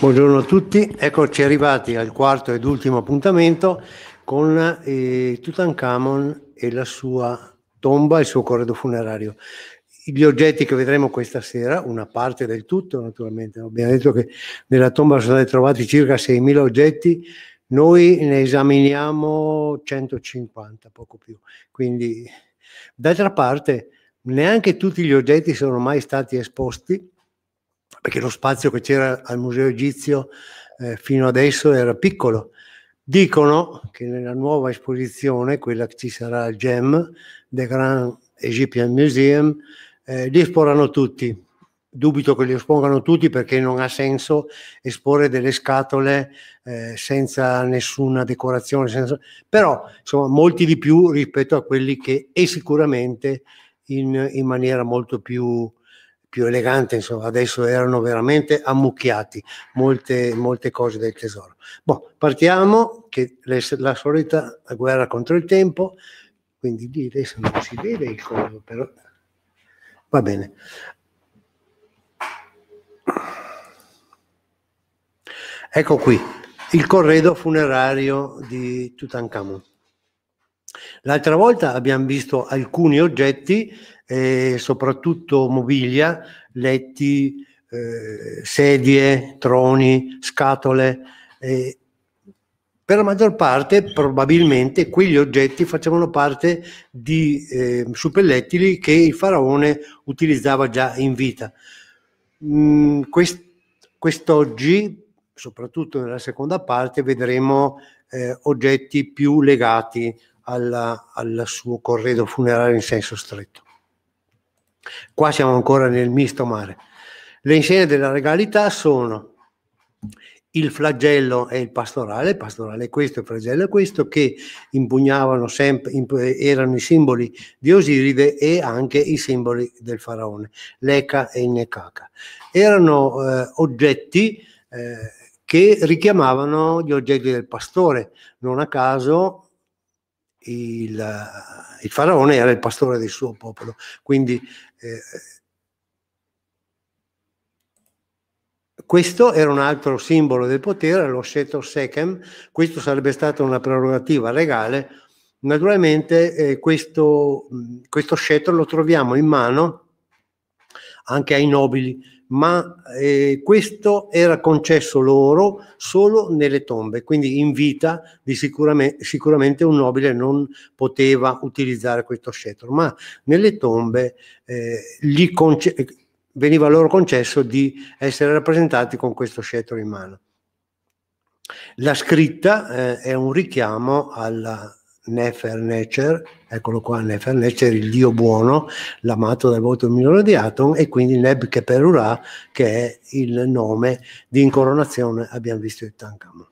Buongiorno a tutti, eccoci arrivati al quarto ed ultimo appuntamento con eh, Tutankhamon e la sua tomba, il suo corredo funerario. Gli oggetti che vedremo questa sera, una parte del tutto naturalmente, abbiamo detto che nella tomba sono stati trovati circa 6.000 oggetti, noi ne esaminiamo 150, poco più. Quindi, d'altra parte, neanche tutti gli oggetti sono mai stati esposti perché lo spazio che c'era al Museo Egizio eh, fino adesso era piccolo. Dicono che nella nuova esposizione, quella che ci sarà al GEM, The Grand Egyptian Museum, eh, li esporranno tutti. Dubito che li espongano tutti perché non ha senso esporre delle scatole eh, senza nessuna decorazione, senza... però insomma molti di più rispetto a quelli che e sicuramente in, in maniera molto più più elegante, insomma, adesso erano veramente ammucchiati molte, molte cose del tesoro. Boh, partiamo, che le, la solita guerra contro il tempo, quindi lì adesso non si vede il coso, però va bene. Ecco qui, il corredo funerario di Tutankhamon. L'altra volta abbiamo visto alcuni oggetti, eh, soprattutto mobilia, letti, eh, sedie, troni, scatole. Eh. Per la maggior parte probabilmente quegli oggetti facevano parte di eh, suppellettili che il faraone utilizzava già in vita. Mm, quest- quest'oggi, soprattutto nella seconda parte, vedremo eh, oggetti più legati alla, al suo corredo funerario in senso stretto. Qua siamo ancora nel misto mare. Le insegne della regalità sono il flagello e il pastorale, il pastorale è questo, il flagello è questo, che impugnavano sempre, erano i simboli di Osiride e anche i simboli del faraone, l'Eca e il Necaca. Erano eh, oggetti eh, che richiamavano gli oggetti del pastore, non a caso il, il faraone era il pastore del suo popolo. Quindi eh, questo era un altro simbolo del potere, lo scettro Sechem, questo sarebbe stata una prerogativa regale. Naturalmente eh, questo, questo Shetor lo troviamo in mano anche ai nobili ma eh, questo era concesso loro solo nelle tombe, quindi in vita sicuramente, sicuramente, un nobile non poteva utilizzare questo scettro, ma nelle tombe eh, conce- veniva loro concesso di essere rappresentati con questo scettro in mano. La scritta eh, è un richiamo alla Nefer Necer, eccolo qua Nefer Necer, il dio buono, l'amato dal voto migliore di Aton, e quindi Neb Keperurah, che è il nome di incoronazione, abbiamo visto il Tankam.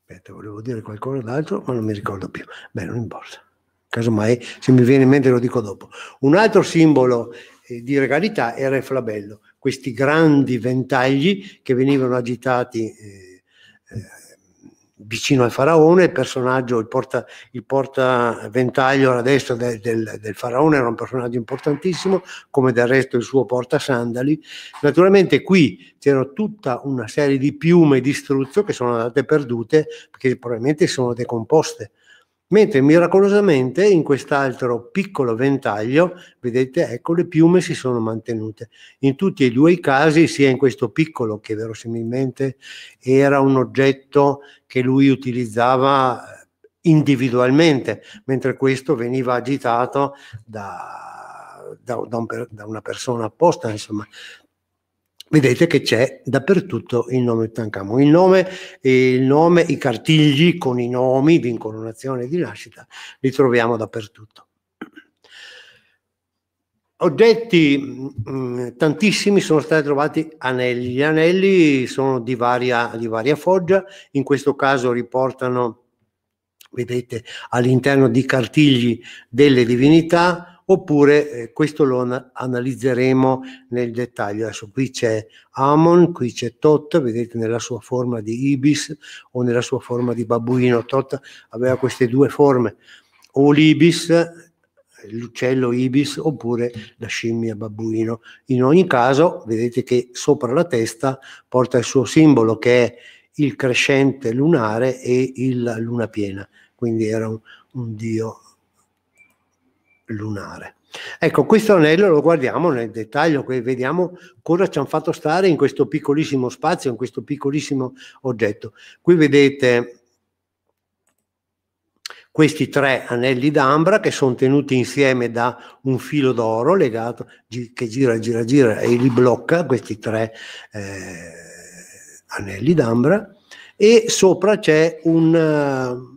Aspetta, volevo dire qualcosa d'altro, ma non mi ricordo più. Beh, non importa. Casomai, se mi viene in mente lo dico dopo. Un altro simbolo eh, di regalità era il flabello, questi grandi ventagli che venivano agitati eh, eh, vicino al faraone, il personaggio, il, porta, il porta ventaglio alla destra del, del, del, faraone era un personaggio importantissimo, come del resto il suo porta sandali. Naturalmente qui c'era tutta una serie di piume di struzzo che sono andate perdute perché probabilmente sono decomposte Mentre miracolosamente in quest'altro piccolo ventaglio, vedete, ecco, le piume si sono mantenute. In tutti e due i casi, sia in questo piccolo, che verosimilmente era un oggetto che lui utilizzava eh, individualmente, mentre questo veniva agitato da, da, da, un, da una persona apposta, insomma, vedete che c'è dappertutto il nome Tutankhamon. Il nome, il nome, i cartigli con i nomi di incoronazione e di nascita li troviamo dappertutto. Oggetti mm, tantissimi sono stati trovati anelli. Gli anelli sono di varia, di varia foggia, in questo caso riportano, vedete, all'interno di cartigli delle divinità, oppure eh, questo lo analizzeremo nel dettaglio. Adesso qui c'è Amon, qui c'è Tot, vedete nella sua forma di ibis o nella sua forma di babbuino. Tot aveva queste due forme, o l'ibis, l'uccello ibis, oppure la scimmia babbuino. In ogni caso, vedete che sopra la testa porta il suo simbolo che è il crescente lunare e la luna piena, quindi era un, un dio lunare. Ecco, questo anello lo guardiamo nel dettaglio, vediamo cosa ci hanno fatto stare in questo piccolissimo spazio, in questo piccolissimo oggetto. Qui vedete questi tre anelli d'ambra che sono tenuti insieme da un filo d'oro legato che gira, gira, gira e li blocca, questi tre eh, anelli d'ambra, e sopra c'è un,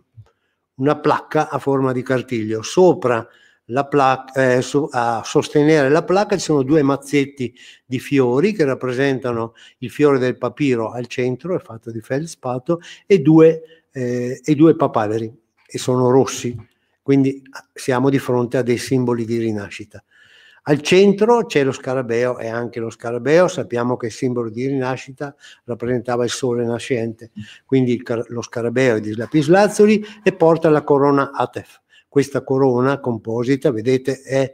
una placca a forma di cartiglio. Sopra Placa, eh, so, a sostenere la placca ci sono due mazzetti di fiori che rappresentano il fiore del papiro al centro, è fatto di feldspato, e due, eh, e due papaveri, e sono rossi, quindi ah, siamo di fronte a dei simboli di rinascita. Al centro c'è lo scarabeo e anche lo scarabeo sappiamo che il simbolo di rinascita rappresentava il sole nascente, quindi lo scarabeo è di lapislazzuli e porta la corona Atef questa corona composita, vedete, è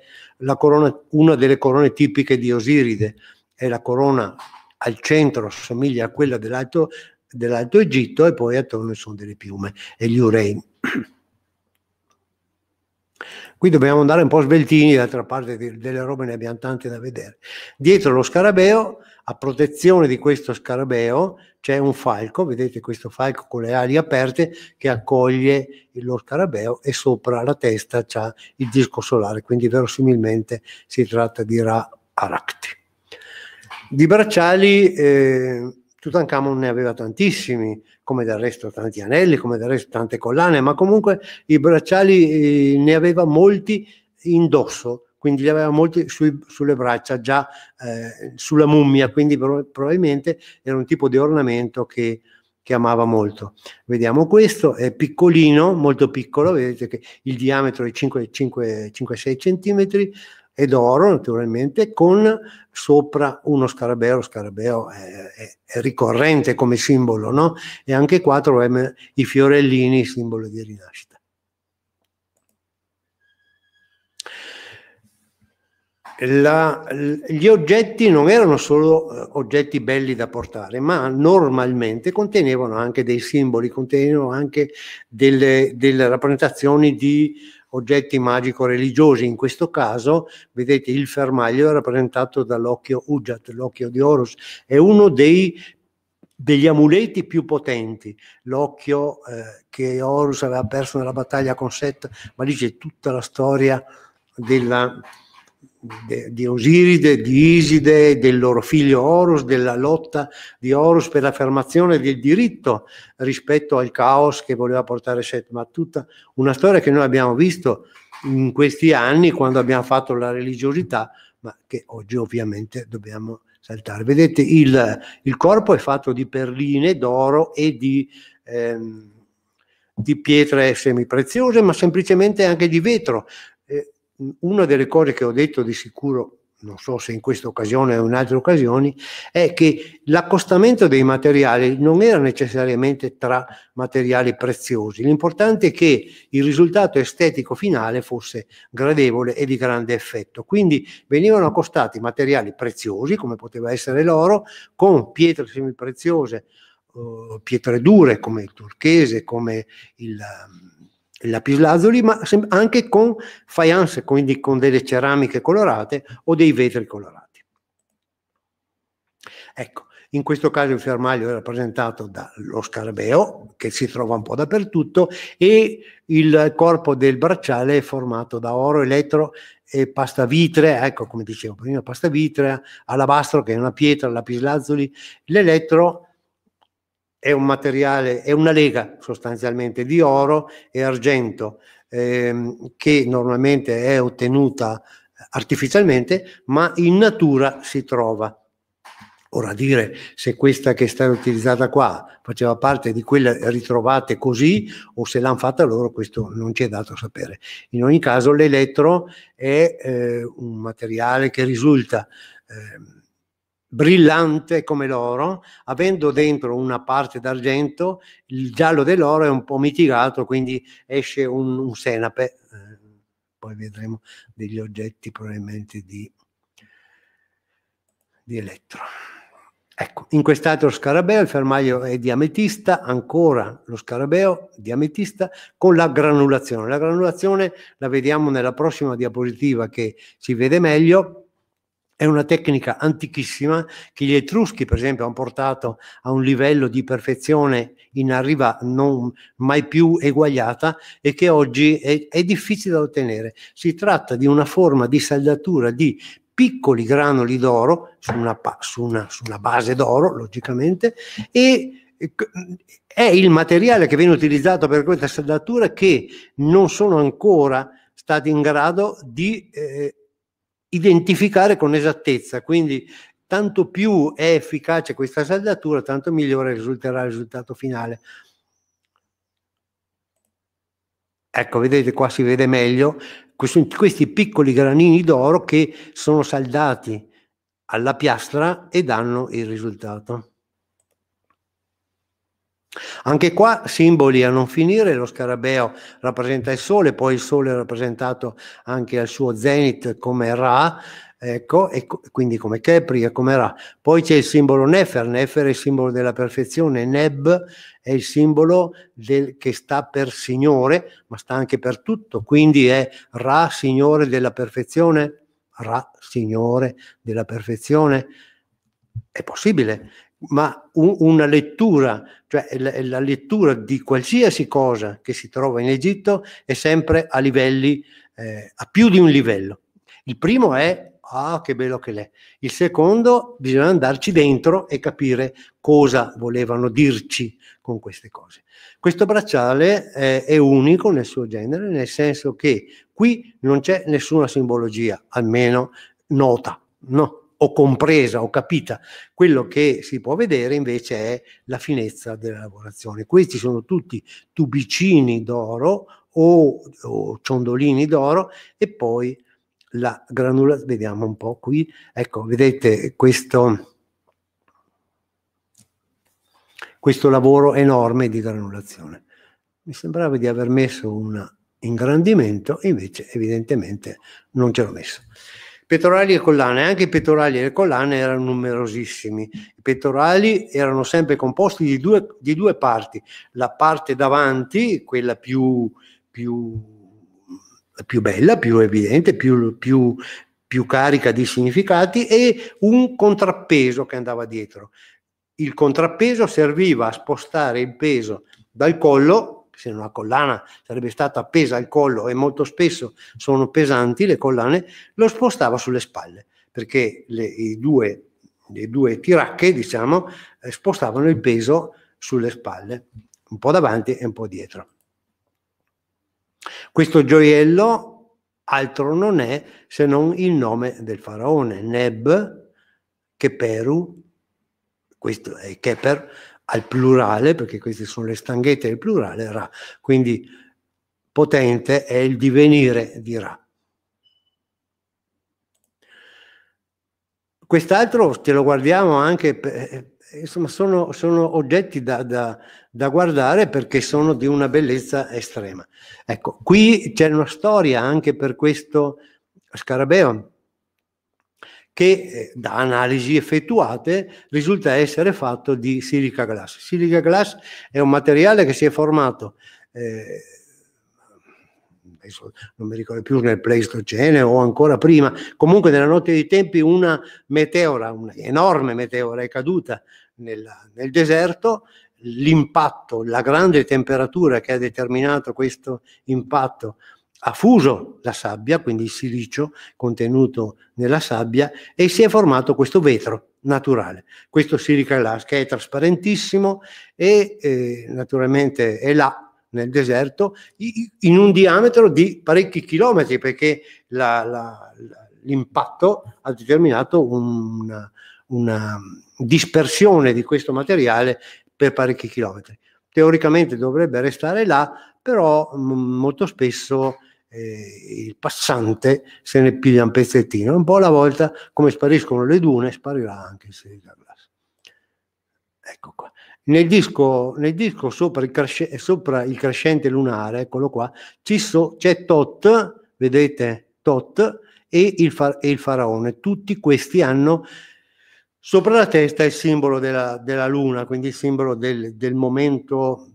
corona, una delle corone tipiche di Osiride, è la corona al centro, assomiglia a quella dell'Alto, dell'Alto Egitto e poi attorno sono delle piume e gli urei. Qui dobbiamo andare un po' sveltini, d'altra parte delle robe ne abbiamo tante da vedere. Dietro lo scarabeo, a protezione di questo scarabeo, c'è un falco, vedete questo falco con le ali aperte che accoglie lo scarabeo e sopra la testa c'è il disco solare, quindi verosimilmente si tratta di Ra Aracti. Di bracciali eh, Tutankhamon ne aveva tantissimi, come del resto tanti anelli, come del resto tante collane, ma comunque i bracciali eh, ne aveva molti indosso, quindi li aveva molti sui, sulle braccia, già eh, sulla mummia, quindi pro, probabilmente era un tipo di ornamento che, che amava molto. Vediamo questo, è piccolino, molto piccolo, vedete che il diametro è 5-6 cm, è d'oro naturalmente con sopra uno scarabeo, lo scarabeo è, è, è, ricorrente come simbolo, no? E anche qua troviamo i fiorellini, simbolo di rinascita. la, gli oggetti non erano solo eh, oggetti belli da portare, ma normalmente contenevano anche dei simboli, contenevano anche delle, delle rappresentazioni di oggetti magico-religiosi. In questo caso, vedete, il fermaglio è rappresentato dall'occhio Ujat, l'occhio di Horus, è uno dei degli amuleti più potenti, l'occhio eh, che Horus aveva perso nella battaglia con Set, ma lì c'è tutta la storia della, di Osiride, di Iside, del loro figlio Horus, della lotta di Horus per l'affermazione del diritto rispetto al caos che voleva portare Set, ma tutta una storia che noi abbiamo visto in questi anni quando abbiamo fatto la religiosità, ma che oggi ovviamente dobbiamo saltare. Vedete, il, il corpo è fatto di perline d'oro e di... Ehm, di pietre semipreziose, ma semplicemente anche di vetro una delle cose che ho detto di sicuro, non so se in questa occasione o in altre occasioni, è che l'accostamento dei materiali non era necessariamente tra materiali preziosi. L'importante è che il risultato estetico finale fosse gradevole e di grande effetto. Quindi venivano accostati materiali preziosi, come poteva essere l'oro, con pietre semipreziose, eh, pietre dure come il turchese, come il il lapislazzuli, ma anche con faianze, quindi con delle ceramiche colorate o dei vetri colorati. Ecco, in questo caso il fermaglio è rappresentato dallo scarabeo, che si trova un po' dappertutto, e il corpo del bracciale è formato da oro, elettro e pasta vitrea, ecco come dicevo prima, pasta vitrea, alabastro che è una pietra, lapislazzuli, l'elettro è un materiale, è una lega sostanzialmente di oro e argento ehm, che normalmente è ottenuta eh, artificialmente, ma in natura si trova. Ora dire se questa che è stata utilizzata qua faceva parte di quelle ritrovate così o se l'hanno fatta loro, questo non ci è dato a sapere. In ogni caso l'elettro è eh, un materiale che risulta eh, brillante come l'oro, avendo dentro una parte d'argento, il giallo dell'oro è un po' mitigato, quindi esce un, un senape, eh, poi vedremo degli oggetti probabilmente di, di elettro. Ecco, inquestato lo scarabeo, il fermaglio è di ametista, ancora lo scarabeo di ametista con la granulazione. La granulazione la vediamo nella prossima diapositiva che si vede meglio è una tecnica antichissima che gli Etruschi, per esempio, hanno portato a un livello di perfezione in arriva non mai più eguagliata e che oggi è, è difficile da ottenere. Si tratta di una forma di saldatura di piccoli granuli d'oro su una, su una, su una base d'oro, logicamente, e è il materiale che viene utilizzato per questa saldatura che non sono ancora stati in grado di eh, identificare con esattezza, quindi tanto più è efficace questa saldatura, tanto migliore risulterà il risultato finale. Ecco, vedete qua si vede meglio questi, questi piccoli granini d'oro che sono saldati alla piastra e danno il risultato. Anche qua simboli a non finire, lo scarabeo rappresenta il sole, poi il sole è rappresentato anche al suo zenith come Ra, ecco, e quindi come Kepri e come Ra. Poi c'è il simbolo Nefer, Nefer è il simbolo della perfezione, Neb è il simbolo del, che sta per Signore, ma sta anche per tutto, quindi è Ra, Signore della perfezione, Ra, Signore della perfezione. È possibile, ma un, una lettura, cioè la, la, lettura di qualsiasi cosa che si trova in Egitto è sempre a livelli, eh, a più di un livello. Il primo è, ah che bello che l'è. Il secondo, bisogna andarci dentro e capire cosa volevano dirci con queste cose. Questo bracciale eh, è unico nel suo genere, nel senso che qui non c'è nessuna simbologia, almeno nota, no, o compresa ho capita, quello che si può vedere invece è la finezza della lavorazione. Questi sono tutti tubicini d'oro o, o ciondolini d'oro e poi la granulazione, vediamo un po' qui, ecco, vedete questo questo lavoro enorme di granulazione. Mi sembrava di aver messo un ingrandimento, invece evidentemente non ce l'ho messo. Pettorali e collane, anche i pettorali e le collane erano numerosissimi. I pettorali erano sempre composti di due, di due parti, la parte davanti, quella più, più, più bella, più evidente, più, più, più carica di significati, e un contrappeso che andava dietro. Il contrappeso serviva a spostare il peso dal collo se una collana sarebbe stata appesa al collo e molto spesso sono pesanti le collane, lo spostava sulle spalle perché le, i due, le due tiracche, diciamo, eh, spostavano il peso sulle spalle, un po' davanti e un po' dietro. Questo gioiello altro non è se non il nome del faraone, Neb, Keperu, questo è Keper, al plurale, perché queste sono le stanghette del plurale Ra. Quindi potente è il divenire di Ra. Quest'altro ce lo guardiamo anche, per, eh, insomma, sono, sono oggetti da, da, da, guardare perché sono di una bellezza estrema. Ecco, qui c'è una storia anche per questo scarabeo che eh, da analisi effettuate risulta essere fatto di silica glass. Silica glass è un materiale che si è formato, eh, non mi ricordo più, nel Pleistocene o ancora prima, comunque nella notte dei tempi una meteora, un'enorme meteora è caduta nel, nel deserto, l'impatto, la grande temperatura che ha determinato questo impatto ha fuso la sabbia, quindi il silicio contenuto nella sabbia, e si è formato questo vetro naturale. Questo silica glass che è trasparentissimo e eh, naturalmente è là nel deserto in un diametro di parecchi chilometri perché la, la, la, l'impatto ha determinato una, una dispersione di questo materiale per parecchi chilometri. Teoricamente dovrebbe restare là, però m- mm, molto spesso eh, il passante se ne piglia un pezzettino, un po' alla volta come spariscono le dune sparirà anche se Ecco qua. Nel disco, nel disco sopra, il cresce, sopra, il crescente lunare, eccolo qua, so, c'è Tot, vedete Tot e il, far, e il faraone. Tutti questi hanno sopra la testa il simbolo della, della luna, quindi il simbolo del, del momento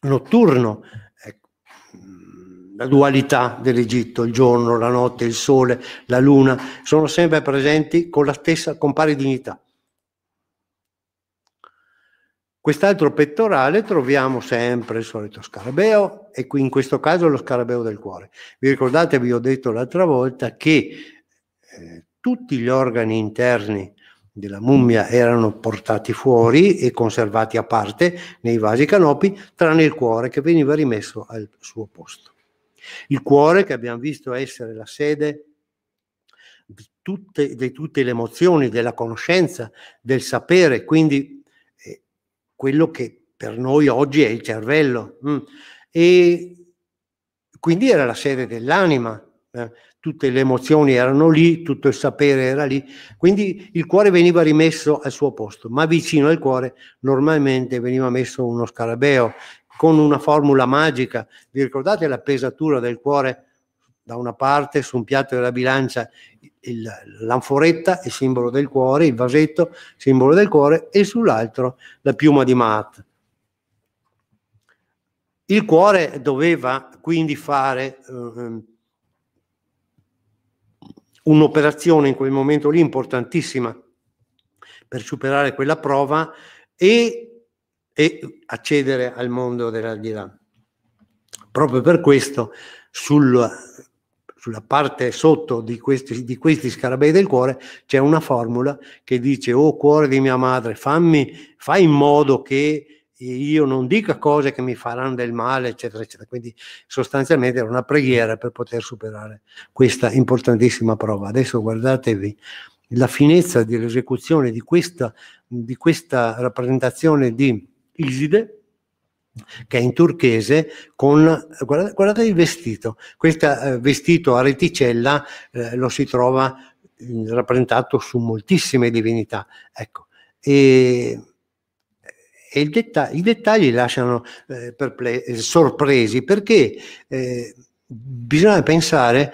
notturno, ecco, la dualità dell'Egitto, il giorno, la notte, il sole, la luna, sono sempre presenti con la stessa, con pari dignità. Quest'altro pettorale troviamo sempre il solito scarabeo e qui in questo caso lo scarabeo del cuore. Vi ricordate, vi ho detto l'altra volta che eh, tutti gli organi interni della mummia erano portati fuori e conservati a parte nei vasi canopi, tranne il cuore che veniva rimesso al suo posto. Il cuore che abbiamo visto essere la sede di tutte, di tutte le emozioni, della conoscenza, del sapere, quindi eh, quello che per noi oggi è il cervello. Mm. E quindi era la sede dell'anima. Eh tutte le emozioni erano lì, tutto il sapere era lì, quindi il cuore veniva rimesso al suo posto, ma vicino al cuore normalmente veniva messo uno scarabeo con una formula magica. Vi ricordate la pesatura del cuore? Da una parte su un piatto della bilancia il, l'anforetta, il simbolo del cuore, il vasetto, simbolo del cuore, e sull'altro la piuma di Maat. Il cuore doveva quindi fare... Eh, un'operazione in quel momento lì importantissima per superare quella prova e, e accedere al mondo dell'aldilà. Proprio per questo, sul, sulla parte sotto di questi, di questi, scarabei del cuore c'è una formula che dice, oh cuore di mia madre, fammi, fai in modo che io non dica cose che mi faranno del male, eccetera, eccetera. Quindi sostanzialmente era una preghiera per poter superare questa importantissima prova. Adesso guardatevi la finezza dell'esecuzione di questa, di questa rappresentazione di Iside che è in turchese con guardate, guardate il vestito questo eh, vestito a reticella eh, lo si trova eh, rappresentato su moltissime divinità ecco e e detta- i dettagli lasciano eh, perple- eh, sorpresi perché eh, bisogna pensare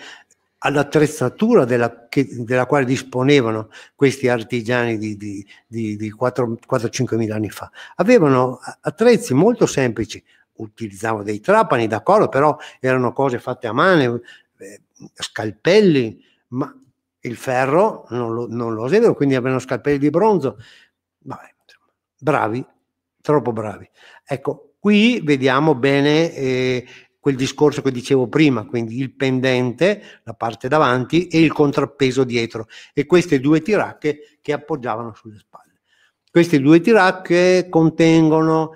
all'attrezzatura della, che, della, quale disponevano questi artigiani di, di, di, di 4-5 mila anni fa. Avevano attrezzi molto semplici, utilizzavano dei trapani, d'accordo, però erano cose fatte a mano, eh, scalpelli, ma il ferro non lo, non lo usavano, quindi avevano scalpelli di bronzo. Vabbè, bravi troppo bravi. Ecco, qui vediamo bene eh, quel discorso che dicevo prima, quindi il pendente, la parte davanti e il contrappeso dietro e queste due tiracche che appoggiavano sulle spalle. Queste due tiracche contengono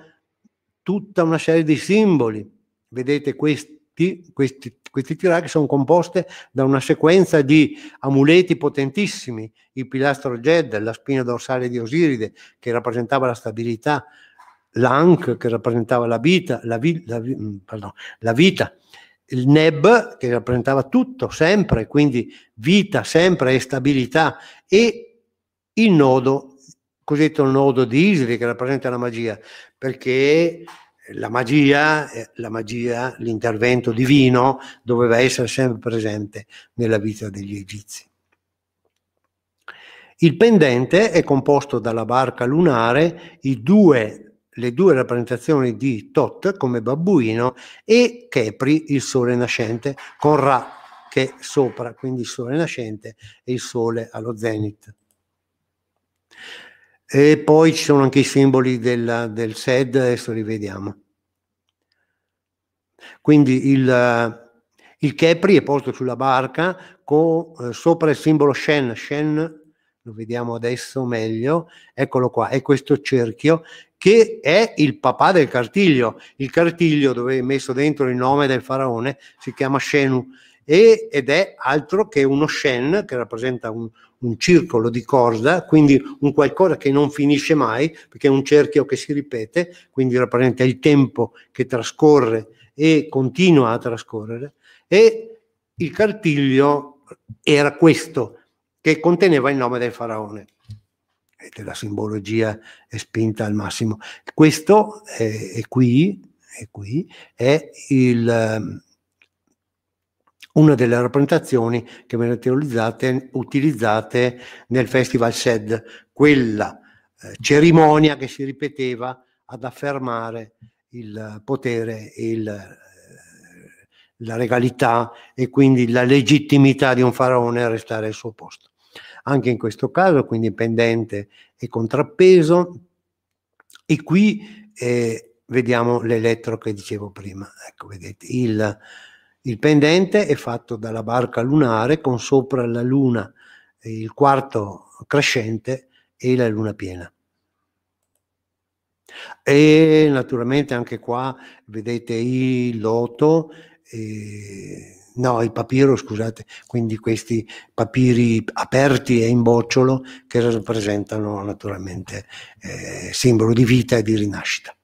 tutta una serie di simboli. Vedete questi, questi, questi tiracche sono composte da una sequenza di amuleti potentissimi, il pilastro Jed, la spina dorsale di Osiride che rappresentava la stabilità, l'Anc che rappresentava la vita, la, vi, la, mm, pardon, la vita, il Neb che rappresentava tutto, sempre, quindi vita, sempre e stabilità, e il nodo, cosiddetto nodo di Isri che rappresenta la magia, perché la magia, la magia, l'intervento divino doveva essere sempre presente nella vita degli egizi. Il pendente è composto dalla barca lunare, i due le due rappresentazioni di Tot come babbuino e Kepri, il sole nascente, con Ra che è sopra, quindi il sole nascente e il sole allo zenith. E poi ci sono anche i simboli del, del SED, adesso li vediamo. Quindi il, il Kepri è posto sulla barca con, eh, sopra il simbolo Shen, Shen lo vediamo adesso meglio, eccolo qua, è questo cerchio che è il papà del cartiglio. Il cartiglio dove è messo dentro il nome del faraone si chiama Shenu e, ed è altro che uno Shen che rappresenta un, un circolo di corda, quindi un qualcosa che non finisce mai perché è un cerchio che si ripete, quindi rappresenta il tempo che trascorre e continua a trascorrere e il cartiglio era questo, che conteneva il nome del faraone. Vedete, la simbologia è spinta al massimo. Questo è, è qui, è qui, è il, ehm, una delle rappresentazioni che vengono utilizzate nel Festival SED, quella eh, cerimonia che si ripeteva ad affermare il potere e il la regalità e quindi la legittimità di un faraone a restare al suo posto. Anche in questo caso, quindi pendente e contrappeso, e qui eh, vediamo l'elettro che dicevo prima. Ecco, vedete, il, il pendente è fatto dalla barca lunare con sopra la luna, il quarto crescente e la luna piena. E naturalmente anche qua vedete il loto eh, no, il papiro, scusate, quindi questi papiri aperti e in bocciolo che rappresentano naturalmente eh, simbolo di vita e di rinascita.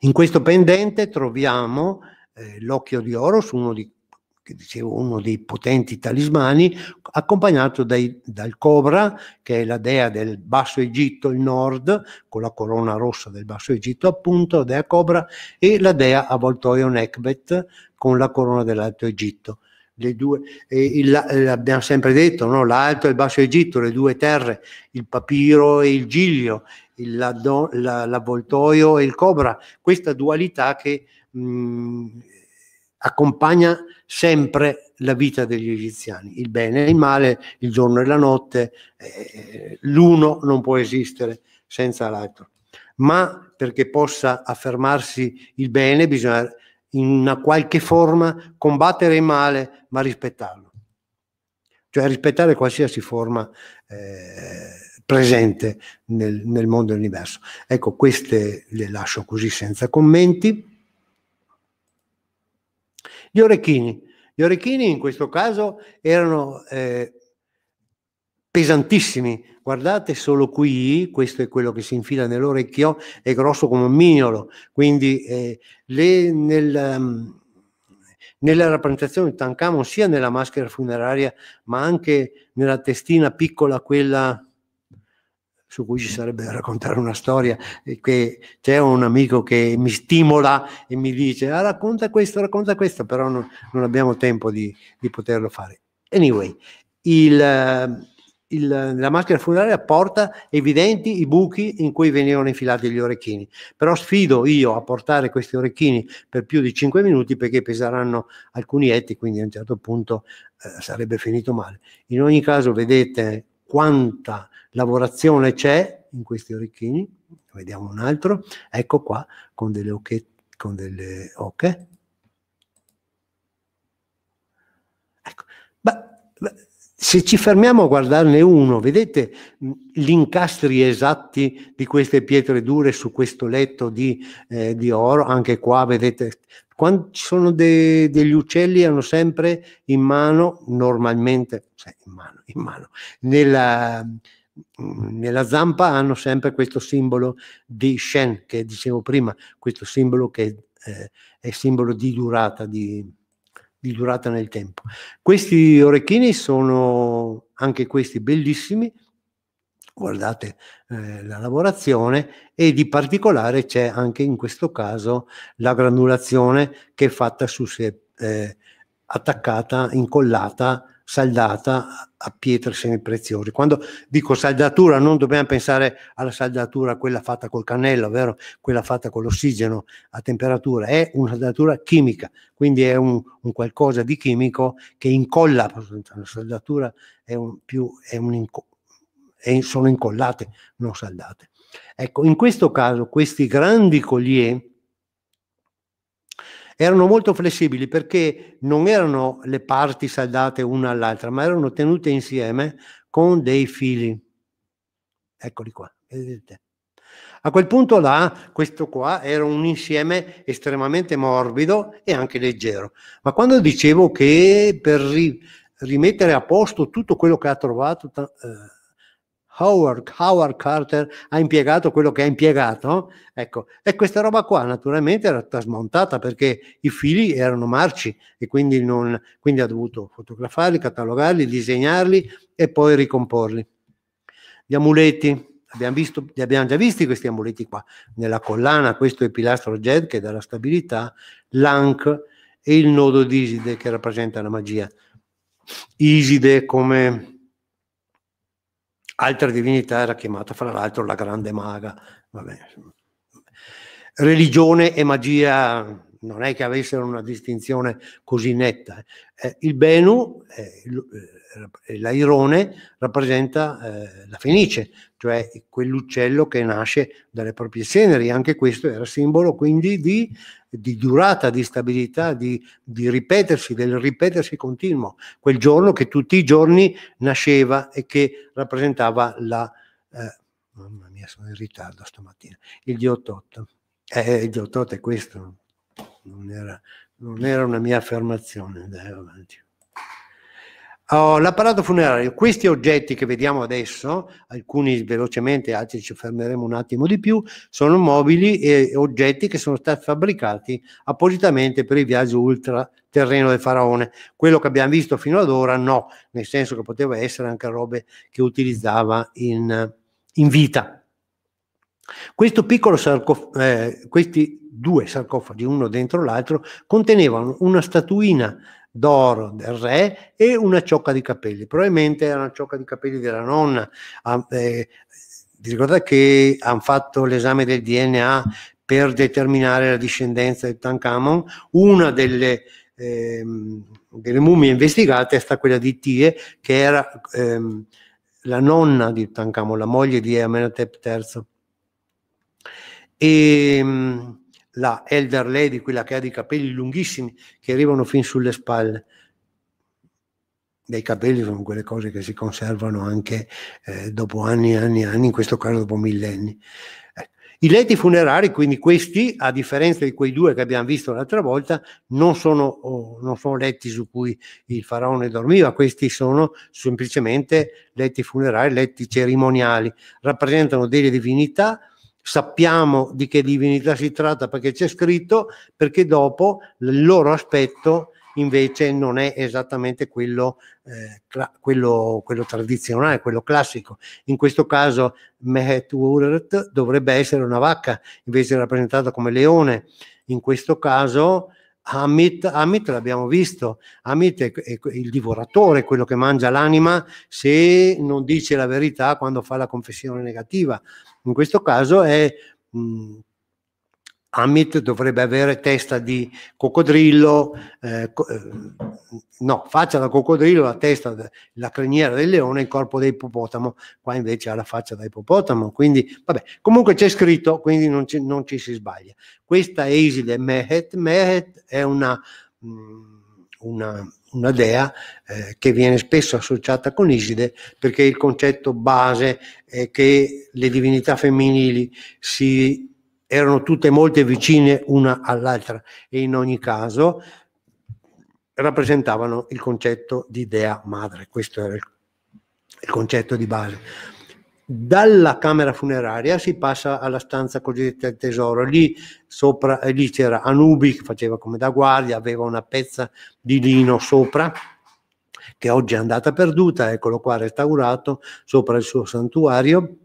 In questo pendente troviamo eh, l'occhio di oro su uno di che dicevo uno dei potenti talismani, accompagnato dai, dal Cobra, che è la dea del Basso Egitto, il nord, con la corona rossa del Basso Egitto, appunto, la dea Cobra, e la dea Avoltoio Nekbet, con la corona dell'Alto Egitto. Le due, il, abbiamo sempre detto, no? l'Alto e il Basso Egitto, le due terre, il papiro e il giglio, il, la, la, l'avvoltoio e il cobra, questa dualità che... Mh, accompagna sempre la vita degli egiziani, il bene e il male, il giorno e la notte, eh, l'uno non può esistere senza l'altro. Ma perché possa affermarsi il bene bisogna in una qualche forma combattere il male, ma rispettarlo. Cioè rispettare qualsiasi forma eh, presente nel, nel mondo e nell'universo. Ecco, queste le lascio così senza commenti. Gli orecchini. Gli orecchini in questo caso erano eh, pesantissimi. Guardate solo qui, questo è quello che si infila nell'orecchio, è grosso come un mignolo, quindi eh, le, nel, um, nella rappresentazione di Tancamo, sia nella maschera funeraria, ma anche nella testina piccola, quella su cui ci sarebbe da raccontare una storia, che c'è un amico che mi stimola e mi dice ah, racconta questo, racconta questo, però non, non abbiamo tempo di, di, poterlo fare. Anyway, il, il, la maschera funeraria porta evidenti i buchi in cui venivano infilati gli orecchini, però sfido io a portare questi orecchini per più di 5 minuti perché peseranno alcuni etti, quindi a un certo punto eh, sarebbe finito male. In ogni caso vedete quanta Lavorazione c'è in questi orecchini, vediamo un altro, ecco qua con delle ocche, con delle ocche. Ecco. Beh, beh, se ci fermiamo a guardarne uno, vedete gli incastri esatti di queste pietre dure su questo letto di, eh, di oro, anche qua vedete, quando ci sono de, degli uccelli hanno sempre in mano, normalmente, cioè in mano, in mano, nella, nella zampa hanno sempre questo simbolo di Shen che dicevo prima, questo simbolo che eh, è simbolo di durata, di, di durata nel tempo. Questi orecchini sono anche questi bellissimi, guardate eh, la lavorazione e di particolare c'è anche in questo caso la granulazione che è fatta su se eh, attaccata, incollata saldata a pietre semipreziose. Quando dico saldatura non dobbiamo pensare alla saldatura quella fatta col cannello, ovvero quella fatta con l'ossigeno a temperatura, è una saldatura chimica, quindi è un, un qualcosa di chimico che incolla, la saldatura è un, più, è un inco, è, sono incollate, non saldate. Ecco, in questo caso questi grandi collier erano molto flessibili perché non erano le parti saldate una all'altra, ma erano tenute insieme con dei fili. Eccoli qua, vedete? A quel punto là, questo qua era un insieme estremamente morbido e anche leggero. Ma quando dicevo che per rimettere a posto tutto quello che ha trovato... Eh, Howard, Howard Carter ha impiegato quello che ha impiegato. Ecco, e questa roba qua naturalmente era stata smontata perché i fili erano marci e quindi, non, quindi ha dovuto fotografarli, catalogarli, disegnarli e poi ricomporli. Gli amuleti, Abbiamo, visto, li abbiamo già visti questi amuleti qua nella collana, questo è il pilastro jet che dà la stabilità, l'Ank e il nodo di Iside che rappresenta la magia. Iside come altra divinità era chiamata fra l'altro la grande maga. Vabbè. Religione e magia non è che avessero una distinzione così netta. Eh, eh il Benu, eh, eh eh, l'airone rappresenta eh, la fenice, cioè quell'uccello che nasce dalle proprie ceneri, anche questo era simbolo quindi di, di durata, di stabilità, di, di, ripetersi, del ripetersi continuo, quel giorno che tutti i giorni nasceva e che rappresentava la... Eh, mamma mia, sono in ritardo stamattina, il Diotot. Eh, il Diotot è questo, non era, non era una mia affermazione, dai avanti. Oh, l'apparato funerario, questi oggetti che vediamo adesso, alcuni velocemente, altri ci fermeremo un attimo di più, sono mobili e oggetti che sono stati fabbricati appositamente per il viaggio ultra terreno del faraone. Quello che abbiamo visto fino ad ora no, nel senso che poteva essere anche robe che utilizzava in, in vita. Sarcof- eh, questi due sarcofagi, uno dentro l'altro, contenevano una statuina d'oro del re e una ciocca di capelli. Probabilmente era una ciocca di capelli della nonna. Ah, eh, ricordate che hanno fatto l'esame del DNA per determinare la discendenza di Tancamon? Una delle, eh, delle mummie investigate è stata quella di Tie, che era ehm, la nonna di Tancamon, la moglie di Amenhotep III. E, ehm, la Elder Lady, quella che ha dei capelli lunghissimi che arrivano fin sulle spalle. Dei capelli sono quelle cose che si conservano anche eh, dopo anni e anni e anni, in questo caso dopo millenni. Eh, I letti funerari, quindi questi, a differenza di quei due che abbiamo visto l'altra volta, non sono, non sono letti su cui il faraone dormiva, questi sono semplicemente letti funerari, letti cerimoniali, rappresentano delle divinità sappiamo di che divinità si tratta perché c'è scritto, perché dopo il loro aspetto invece non è esattamente quello, eh, quello, quello tradizionale, quello classico. In questo caso Mehet Uret dovrebbe essere una vacca, invece rappresentata come leone. In questo caso Amit, Amit l'abbiamo visto, Amit è, è, il divoratore, quello che mangia l'anima se non dice la verità quando fa la confessione negativa. In questo caso è mh, mm, Amit dovrebbe avere testa di coccodrillo, eh, co- eh, no, faccia da coccodrillo, la testa, la criniera del leone, il corpo del ippopotamo, qua invece ha la faccia da ippopotamo, quindi vabbè, comunque c'è scritto, quindi non ci, non ci si sbaglia. Questa esile Mehet, Mehet è una... Mh, mm, una, una dea eh, che viene spesso associata con Iside perché il concetto base è eh, che le divinità femminili si erano tutte molte vicine una all'altra e in ogni caso rappresentavano il concetto di dea madre, questo era il, il concetto di base dalla camera funeraria si passa alla stanza cosiddetta del tesoro, lì, sopra, eh, lì c'era Anubi che faceva come da guardia, aveva una pezza di lino sopra che oggi è andata perduta, eccolo qua restaurato sopra il suo santuario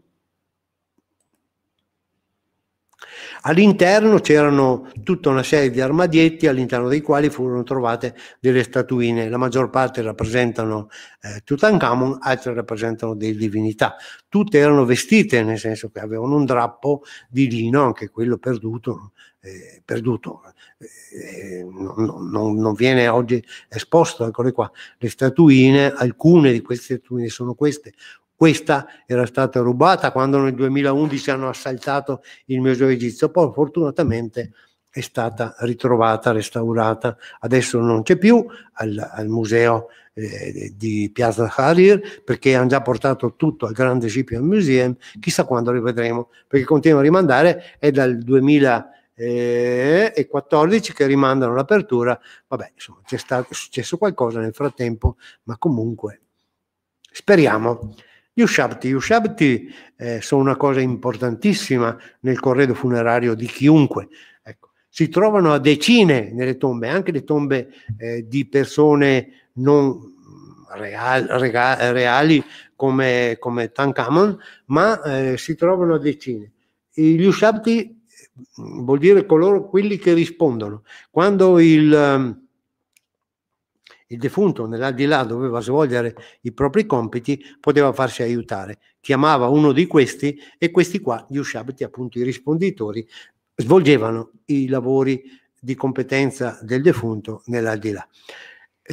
All'interno c'erano tutta una serie di armadietti all'interno dei quali furono trovate delle statuine, la maggior parte rappresentano eh, Tutankhamon, altre rappresentano delle divinità. Tutte erano vestite, nel senso che avevano un drappo di lino, anche quello perduto, eh, perduto. Eh, non, non, non, viene oggi esposto, eccole qua, le statuine, alcune di queste statuine sono queste, questa era stata rubata quando nel 2011 hanno assaltato il Museo Egizio, poi fortunatamente è stata ritrovata, restaurata, adesso non c'è più al, al museo eh, di Piazza Harir perché hanno già portato tutto al Grande Scipio Museum, chissà quando rivedremo, perché continuano a rimandare, è dal 2014 eh, che rimandano l'apertura, vabbè insomma c'è, stato, è successo qualcosa nel frattempo, ma comunque speriamo gli ushabti, gli ushabti eh, sono una cosa importantissima nel corredo funerario di chiunque. Ecco, si trovano a decine nelle tombe, anche le tombe eh, di persone non real, real, reali come, come Tankhamon, ma eh, si trovano a decine. Gli ushabti eh, vuol dire coloro, quelli che rispondono. Quando il ehm, il defunto nell'aldilà doveva svolgere i propri compiti, poteva farsi aiutare. Chiamava uno di questi e questi qua, gli usciabiti, appunto i risponditori, svolgevano i lavori di competenza del defunto nell'aldilà.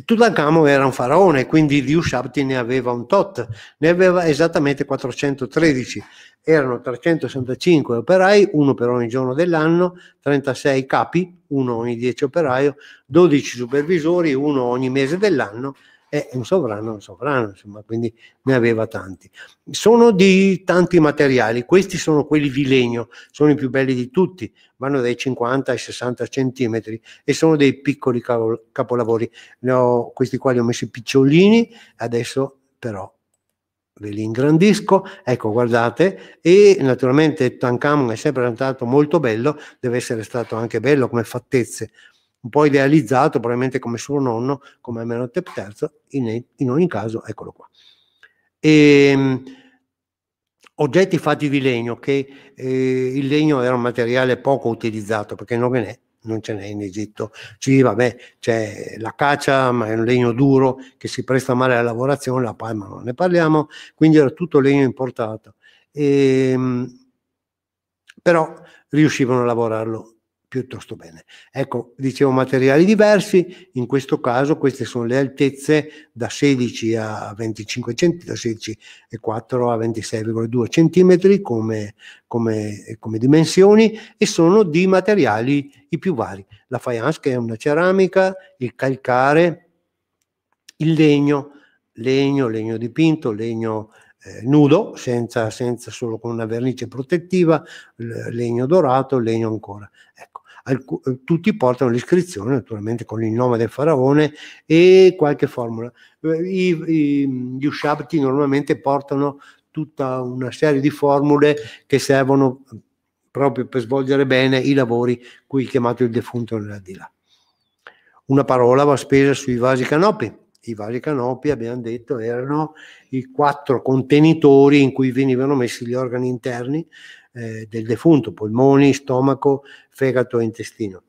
Tutankhamon era un faraone, quindi Liu Shabti ne aveva un tot, ne aveva esattamente 413, erano 365 operai, uno per ogni giorno dell'anno, 36 capi, uno ogni 10 operaio, 12 supervisori, uno ogni mese dell'anno è un sovrano, un sovrano, insomma, quindi ne aveva tanti. Sono di tanti materiali, questi sono quelli di legno, sono i più belli di tutti, vanno dai 50 ai 60 centimetri e sono dei piccoli capolavori. Ho, questi qua li ho messi picciolini, adesso però ve li ingrandisco, ecco guardate, e naturalmente Tancamon è sempre stato molto bello, deve essere stato anche bello come fattezze, un po' idealizzato, probabilmente come suo nonno, come Amenhotep III, in, in ogni caso eccolo qua. E, ehm, oggetti fatti di legno, che eh, il legno era un materiale poco utilizzato perché non, è, non ce n'è in Egitto. Sì, vabbè, c'è la caccia, ma è un legno duro che si presta male alla lavorazione, la palma non ne parliamo, quindi era tutto legno importato. E, ehm, però riuscivano a lavorarlo piuttosto bene. Ecco, dicevo materiali diversi, in questo caso queste sono le altezze da 16 a 25 cm, da 16,4 a 26,2 cm come, come, come, dimensioni e sono di materiali i più vari. La faiance che è una ceramica, il calcare, il legno, legno, legno dipinto, legno eh, nudo, senza, senza, solo con una vernice protettiva, legno dorato, legno ancora. Ecco Alc- eh, tutti portano l'iscrizione naturalmente con il nome del faraone e qualche formula. Eh, I, i, gli usciabti normalmente portano tutta una serie di formule che servono mm, proprio per svolgere bene i lavori cui è chiamato il defunto di là. Una parola va spesa sui vasi canopi. I vasi canopi, abbiamo detto, erano i quattro contenitori in cui venivano messi gli organi interni eh, del defunto, polmoni, stomaco, fegato e intestino.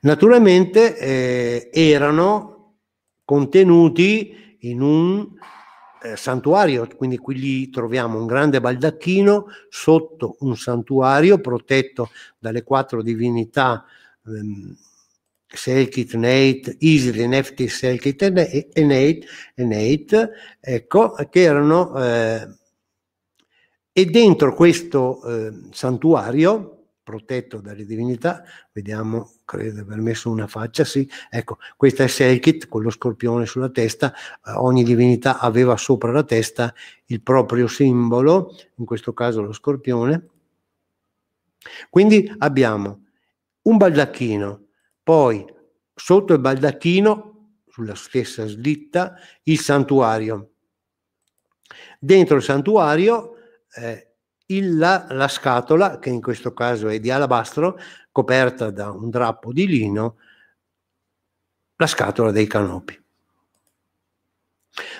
Naturalmente eh, erano contenuti in un eh, santuario, quindi qui gli troviamo un grande baldacchino sotto un santuario protetto dalle quattro divinità ehm, Selkit, Neit, Isri, Neftis, Selkit e Neit, ecco, che erano eh, e dentro questo eh, santuario, protetto dalle divinità, vediamo, credo di aver messo una faccia, sì, ecco, questa è Selkit con lo scorpione sulla testa, eh, ogni divinità aveva sopra la testa il proprio simbolo, in questo caso lo scorpione. Quindi abbiamo un baldacchino, poi sotto il baldacchino, sulla stessa slitta, il santuario. Dentro il santuario eh, il, la, la, scatola, che in questo caso è di alabastro, coperta da un drappo di lino, la scatola dei canopi.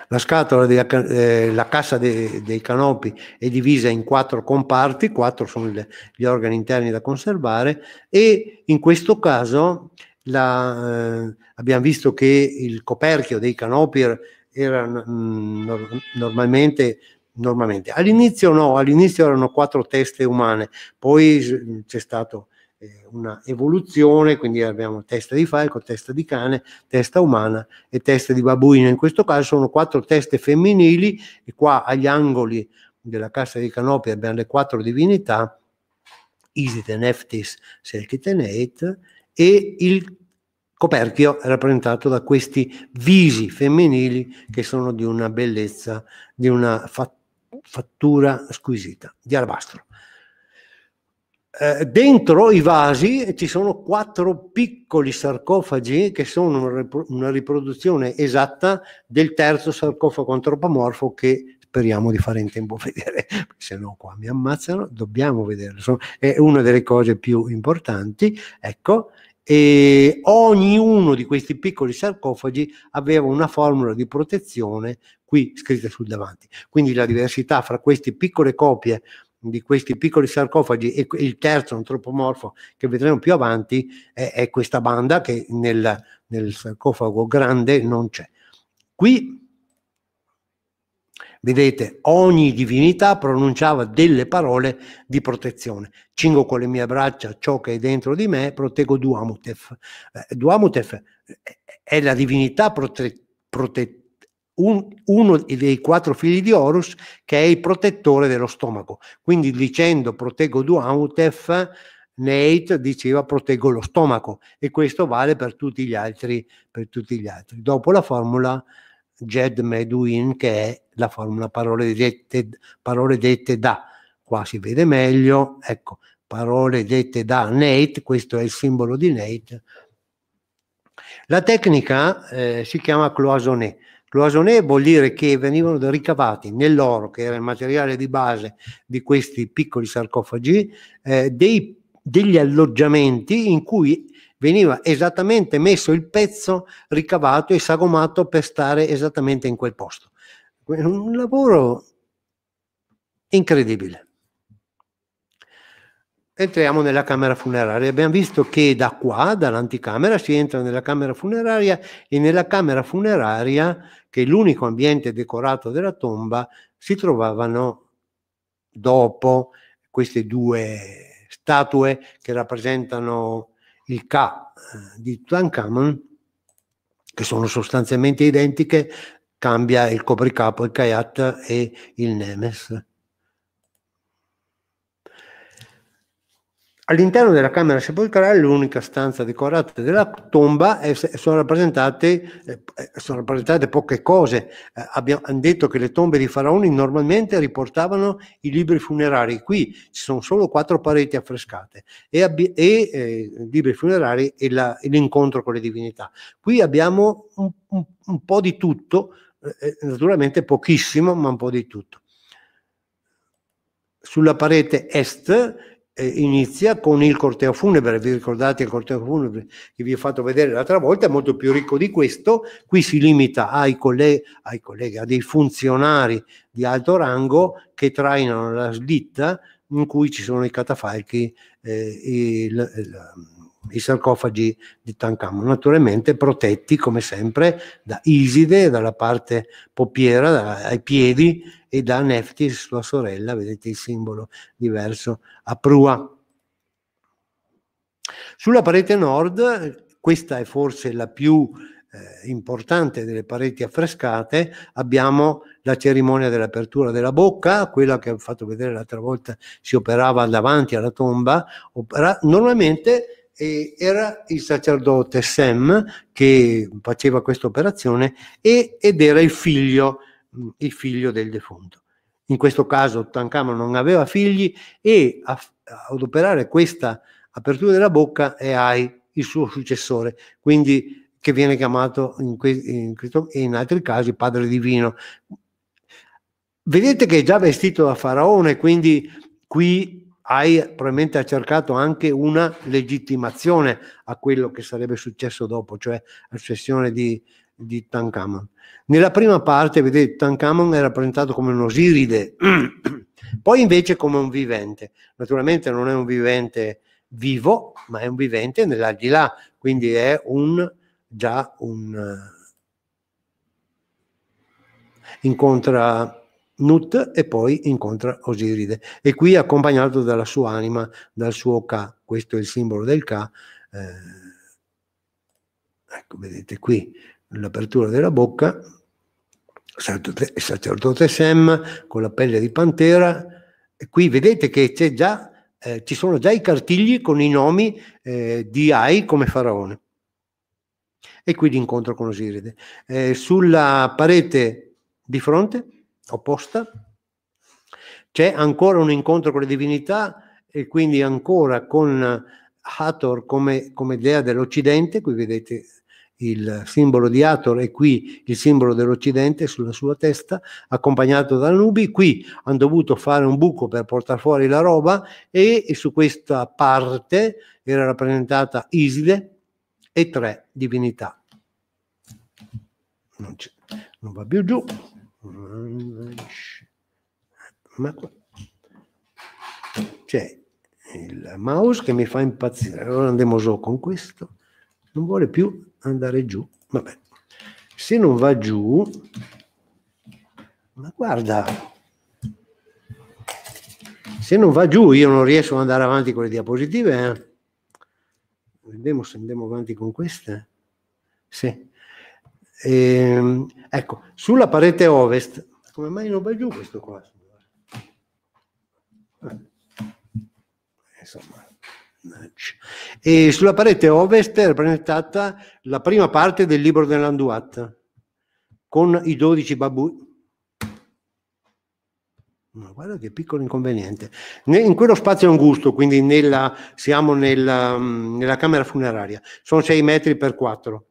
La scatola, della, eh, la cassa de, dei canopi è divisa in quattro comparti, quattro sono le, gli organi interni da conservare e in questo caso la, eh, abbiamo visto che il coperchio dei canopi era, era mh, mm, normalmente normalmente. All'inizio no, all'inizio erano quattro teste umane, poi c'è stata eh, una evoluzione, quindi abbiamo testa di falco, testa di cane, testa umana e testa di babuina. In questo caso sono quattro teste femminili e qua agli angoli della cassa di canopia abbiamo le quattro divinità, Isite, Neftis, Selchiteneit e il coperchio è rappresentato da questi visi femminili che sono di una bellezza, di una fattura fattura squisita di alabastro. Eh, dentro i vasi ci sono quattro piccoli sarcofagi che sono una, ripro- una riproduzione esatta del terzo sarcofago antropomorfo che speriamo di fare in tempo a vedere, se no qua mi ammazzano, dobbiamo vederlo, è una delle cose più importanti, ecco, e ognuno di questi piccoli sarcofagi aveva una formula di protezione qui scritta sul davanti. Quindi la diversità fra queste piccole copie di questi piccoli sarcofagi e il terzo antropomorfo che vedremo più avanti è, è questa banda che nel, nel sarcofago grande non c'è. Qui Vedete, ogni divinità pronunciava delle parole di protezione. Cingo con le mie braccia ciò che è dentro di me, proteggo Duamutef. Eh, Duamutef eh, è la divinità protettiva Prote- un, uno dei quattro figli di Horus che è il protettore dello stomaco. Quindi dicendo proteggo Duamutef, Nate diceva proteggo lo stomaco e questo vale per tutti gli altri. Per tutti gli altri. Dopo la formula Jed Meduin, che è la formula parole dette, parole dette da, qua si vede meglio, ecco, parole dette da Nate, questo è il simbolo di Nate. La tecnica eh, si chiama cloisonné. Cloisonné vuol dire che venivano ricavati nell'oro, che era il materiale di base di questi piccoli sarcofagi, eh, dei, degli alloggiamenti in cui veniva esattamente messo il pezzo ricavato e sagomato per stare esattamente in quel posto. Un lavoro incredibile. Entriamo nella camera funeraria. Abbiamo visto che da qua, dall'anticamera, si entra nella camera funeraria e nella camera funeraria, che è l'unico ambiente decorato della tomba, si trovavano dopo queste due statue che rappresentano il Ka eh, di Tutankhamon, che sono sostanzialmente identiche, cambia il copricapo, il Kayat e il Nemes. All'interno della camera sepolcrale, l'unica stanza decorata della tomba, sono, rappresentate, eh, eh, sono, rappresentate, poche cose. Eh, abbiamo detto che le tombe di faraoni normalmente riportavano i libri funerari, qui ci sono solo quattro pareti affrescate e, abbi- eh, libri funerari e, la, e, l'incontro con le divinità. Qui abbiamo un, un, un po' di tutto, eh, naturalmente pochissimo, ma un po' di tutto. Sulla parete est eh, inizia con il corteo funebre, vi ricordate il corteo funebre che vi ho fatto vedere l'altra volta, è molto più ricco di questo, qui si limita ai, colleg- ai colleghi, a dei funzionari di alto rango che trainano la slitta in cui ci sono i catafalchi eh, e il, il i sarcofagi di Tancamon, naturalmente protetti come sempre da Iside, dalla parte poppiera, da, ai piedi, e da Neftis, sua sorella, vedete il simbolo diverso a prua. Sulla parete nord, questa è forse la più eh, importante delle pareti affrescate, abbiamo la cerimonia dell'apertura della bocca, quella che ho fatto vedere l'altra volta si operava davanti alla tomba, opera, normalmente e era il sacerdote Sem che faceva questa operazione ed era il figlio, il figlio del defunto. In questo caso Tancamo non aveva figli e ad operare questa apertura della bocca è Ai, il suo successore, quindi che viene chiamato in, in, questo, in altri casi Padre Divino. Vedete che è già vestito da faraone, quindi qui hai probabilmente cercato anche una legittimazione a quello che sarebbe successo dopo, cioè la successione di, di Tankhamon. Nella prima parte, vedete, Tankhamon è rappresentato come un osiride, poi invece come un vivente. Naturalmente non è un vivente vivo, ma è un vivente nell'aldilà, quindi è un, già un... Uh, incontra Nut e poi incontra Osiride e qui accompagnato dalla sua anima, dal suo Ka, questo è il simbolo del Ka, eh, ecco vedete qui l'apertura della bocca, sacerdote Sem con la pelle di pantera, e qui vedete che c'è già, eh, ci sono già i cartigli con i nomi eh, di Ai come faraone e qui l'incontro con Osiride. Eh, sulla parete di fronte opposta. C'è ancora un incontro con le divinità e quindi ancora con eh, Hathor come, come dea dell'Occidente, qui vedete il simbolo di Hathor e qui il simbolo dell'Occidente sulla sua testa, accompagnato da nubi. Qui hanno dovuto fare un buco per portare fuori la roba e, e su questa parte era rappresentata Iside e tre divinità. Non, non va più giù. Ma qua c'è il mouse che mi fa impazzire. Allora andiamo su con questo. Non vuole più andare giù. Vabbè. Se non va giù, ma guarda, se non va giù io non riesco ad andare avanti con le diapositive. Eh? Vediamo se andiamo avanti con queste. Sì. E, ehm, ecco, sulla parete ovest, come mai non va giù questo qua? Eh, insomma, e sulla parete ovest è rappresentata la prima parte del libro dell'Anduat con i 12 babù. Ma guarda che piccolo inconveniente. In quello spazio angusto, quindi nella, siamo nella, nella camera funeraria, sono 6 metri per 4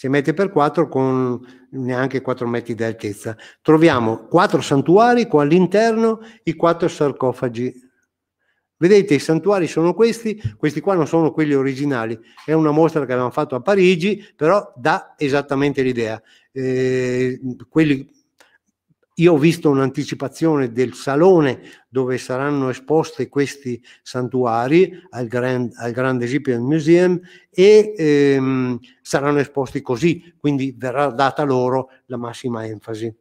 se mette per 4 con neanche 4 metri di altezza. Troviamo quattro santuari con all'interno i quattro sarcofagi. Vedete, i santuari sono questi, questi qua non sono quelli originali, è una mostra che avevamo fatto a Parigi, però dà esattamente l'idea. Eh, quelli io ho visto un'anticipazione del salone dove saranno esposti questi santuari al Grand, al Grand Egyptian Museum e ehm, saranno esposti così, quindi verrà data loro la massima enfasi.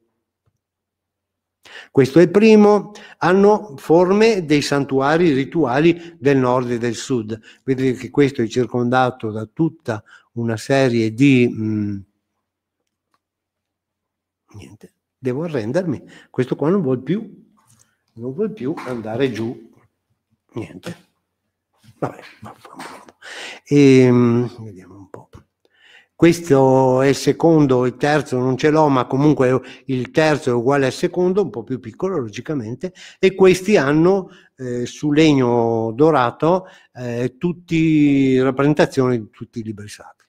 Questo è il primo, hanno forme dei santuari rituali del nord e del sud. Vedete che questo è circondato da tutta una serie di... Mh, mm, niente devo arrendermi, questo qua non vuol più, non vuol più andare giù, niente. Vabbè, e, ehm, vediamo un po'. Questo è il secondo, il terzo non ce l'ho, ma comunque il terzo è uguale al secondo, un po' più piccolo logicamente, e questi hanno eh, su legno dorato eh, tutte rappresentazioni di tutti i libri sacri.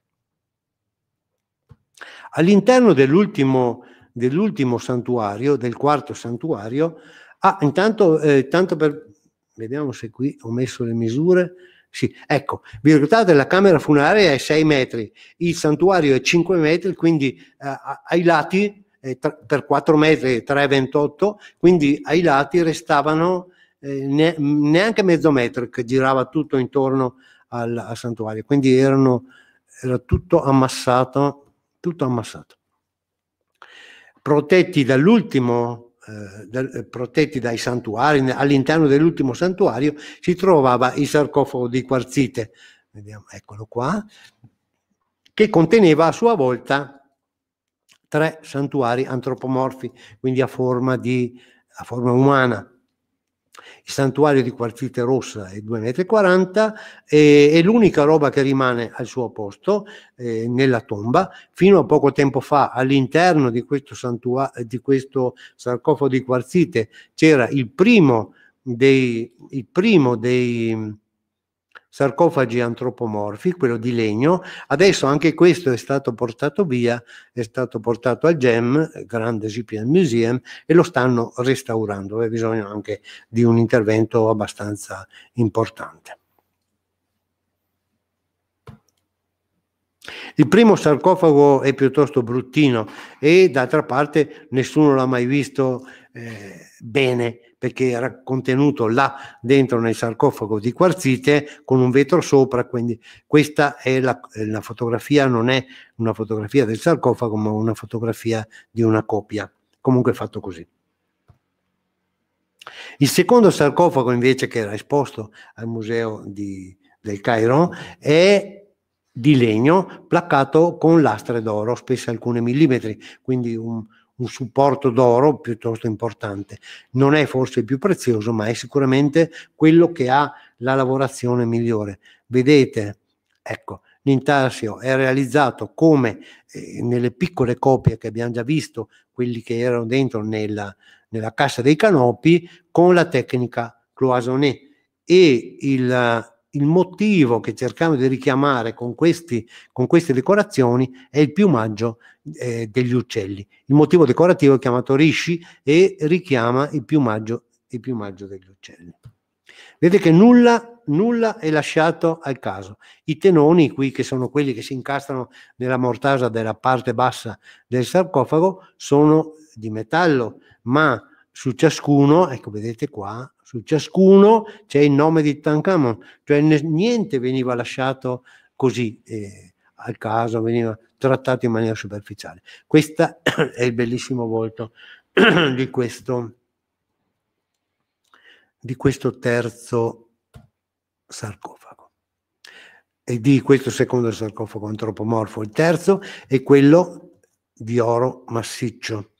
All'interno dell'ultimo dell'ultimo santuario, del quarto santuario. Ah, intanto, eh, tanto per... Vediamo se qui ho messo le misure. Sì, ecco, vi ricordate la camera funeraria è 6 metri, il santuario è 5 metri, quindi eh, ai lati, eh, tra, per 4 metri 3,28, quindi ai lati restavano eh, ne, neanche mezzo metro che girava tutto intorno al, al santuario, quindi erano, era tutto ammassato, tutto ammassato protetti dall'ultimo eh, eh, protetti dai santuari all'interno dell'ultimo santuario si trovava il sarcofago di quarzite vediamo eccolo qua che conteneva a sua volta tre santuari antropomorfi quindi a forma di a forma umana il santuario di quartzite rossa è 2,40 m e, è l'unica roba che rimane al suo posto eh, nella tomba. Fino a poco tempo fa all'interno di questo, santua- di questo sarcofago di quarzite c'era il primo dei, il primo dei sarcofagi antropomorfi, quello di legno. Adesso anche questo è stato portato via, è stato portato al GEM, Grande Cyprian Museum, e lo stanno restaurando. Aveva bisogno anche di un intervento abbastanza importante. Il primo sarcofago è piuttosto bruttino e d'altra parte nessuno l'ha mai visto eh, bene perché era contenuto là dentro nel sarcofago di quarzite con un vetro sopra, quindi questa è la, la fotografia, non è una fotografia del sarcofago, ma una fotografia di una copia, comunque fatto così. Il secondo sarcofago invece che era esposto al museo di, del Cairo è di legno placcato con lastre d'oro, spesse alcuni millimetri, quindi un, un supporto d'oro piuttosto importante. Non è forse il più prezioso, ma è sicuramente quello che ha la lavorazione migliore. Vedete, ecco, l'intarsio è realizzato come eh, nelle piccole copie che abbiamo già visto, quelli che erano dentro nella, nella cassa dei canopi, con la tecnica cloisonné e il il motivo che cercano di richiamare con, questi, con queste decorazioni è il piumaggio eh, degli uccelli. Il motivo decorativo è chiamato Rishi e richiama il piumaggio, il piumaggio degli uccelli. Vedete che nulla, nulla, è lasciato al caso. I tenoni, qui che sono quelli che si incastrano nella mortasa della parte bassa del sarcofago, sono di metallo, ma su ciascuno, ecco vedete qua, su ciascuno c'è il nome di Tancamon, cioè niente veniva lasciato così eh, al caso, veniva trattato in maniera superficiale. Questo è il bellissimo volto di questo, di questo terzo sarcofago e di questo secondo sarcofago antropomorfo. Il terzo è quello di oro massiccio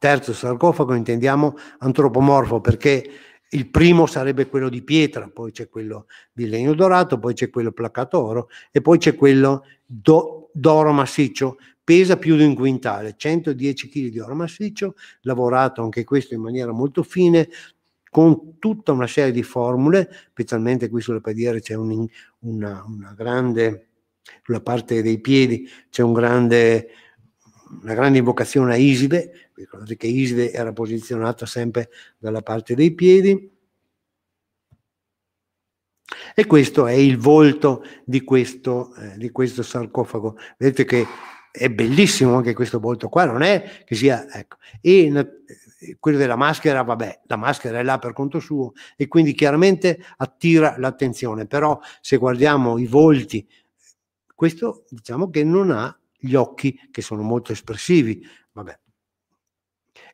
Terzo sarcofago intendiamo antropomorfo perché il primo sarebbe quello di pietra, poi c'è quello di legno dorato, poi c'è quello placcato oro e poi c'è quello do, d'oro massiccio, pesa più di un quintale, 110 kg di oro massiccio, lavorato anche questo in maniera molto fine, con tutta una serie di formule, specialmente qui sulle padiere c'è un, una, una grande, sulla parte dei piedi c'è un grande, una grande invocazione a Iside, Ricordate che Iside era posizionata sempre dalla parte dei piedi. E questo è il volto di questo, eh, di questo sarcofago. Vedete che è bellissimo anche questo volto qua, non è che sia, ecco, e eh, quello della maschera, vabbè, la maschera è là per conto suo e quindi chiaramente attira l'attenzione, però se guardiamo i volti, questo diciamo che non ha gli occhi che sono molto espressivi, vabbè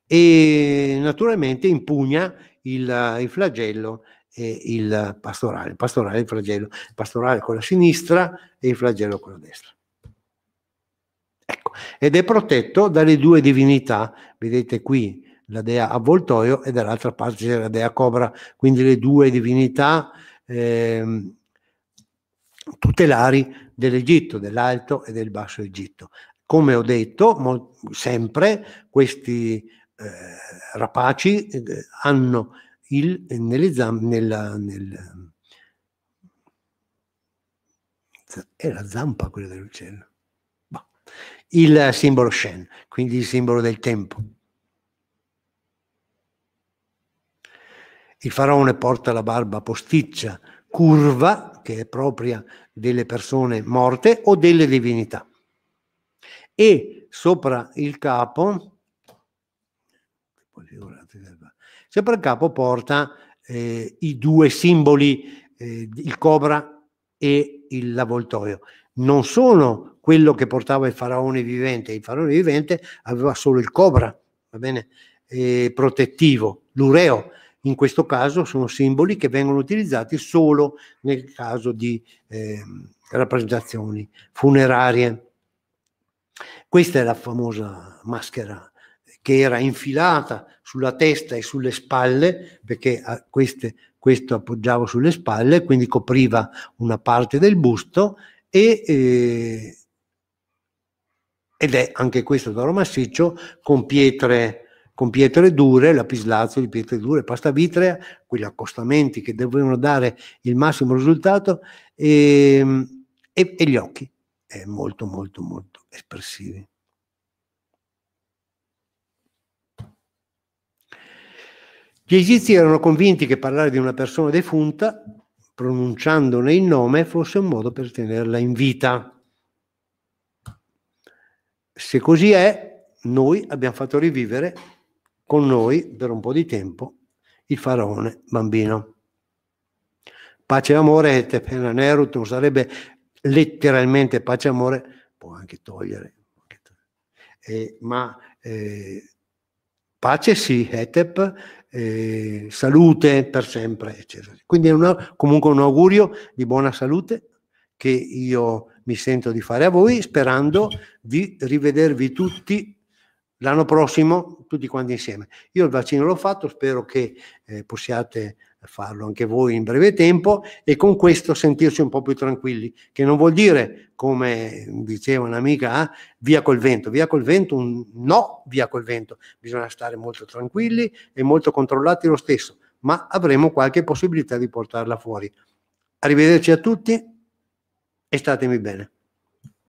e naturalmente impugna il, il flagello e il pastorale, il pastorale il flagello, il pastorale con la sinistra e il flagello con la destra. Ecco, ed è protetto dalle due divinità, vedete qui la dea avvoltoio e dall'altra parte c'è la dea cobra, quindi le due divinità eh, tutelari dell'Egitto, dell'Alto e del Basso Egitto. Come ho detto, mo- sempre questi eh, rapaci eh, hanno il, nelle zampe, nella, nel, è la zampa quella dell'uccello, boh. il simbolo Shen, quindi il simbolo del tempo. Il faraone porta la barba posticcia, curva, che è propria delle persone morte o delle divinità. E sopra il capo poi figurati che fa. Sempre il capo porta eh, i due simboli, eh, il cobra e il l'avvoltoio. Non sono quello che portava il faraone vivente, il faraone vivente aveva solo il cobra, va bene, eh, protettivo, l'ureo. In questo caso sono simboli che vengono utilizzati solo nel caso di ehm, rappresentazioni funerarie. Questa è la famosa maschera che era infilata sulla testa e sulle spalle, perché ah, queste, questo appoggiavo sulle spalle, quindi copriva una parte del busto e, eh, ed è anche questo d'oro massiccio con pietre, con pietre dure, lapislazzo di pietre dure, pasta vitrea, quegli accostamenti che dovevano dare il massimo risultato e, ehm, e, e gli occhi, è eh, molto molto molto espressivi. Gli egizi erano convinti che parlare di una persona defunta, pronunciandone il nome, fosse un modo per tenerla in vita. Se così è, noi abbiamo fatto rivivere con noi per un po' di tempo il faraone bambino. Pace e amore, Tepena Nerut non sarebbe letteralmente pace e amore, può anche togliere, eh, ma eh, pace sì, Hetep eh, salute per sempre, eccetera. Quindi è una, comunque un augurio di buona salute che io mi sento di fare a voi, sperando di rivedervi tutti l'anno prossimo, tutti quanti insieme. Io il vaccino l'ho fatto, spero che eh, possiate farlo anche voi in breve tempo e con questo sentirci un po' più tranquilli, che non vuol dire, come diceva un'amica, ah, via col vento, via col vento, un no via col vento, bisogna stare molto tranquilli e molto controllati lo stesso, ma avremo qualche possibilità di portarla fuori. Arrivederci a tutti e statemi bene.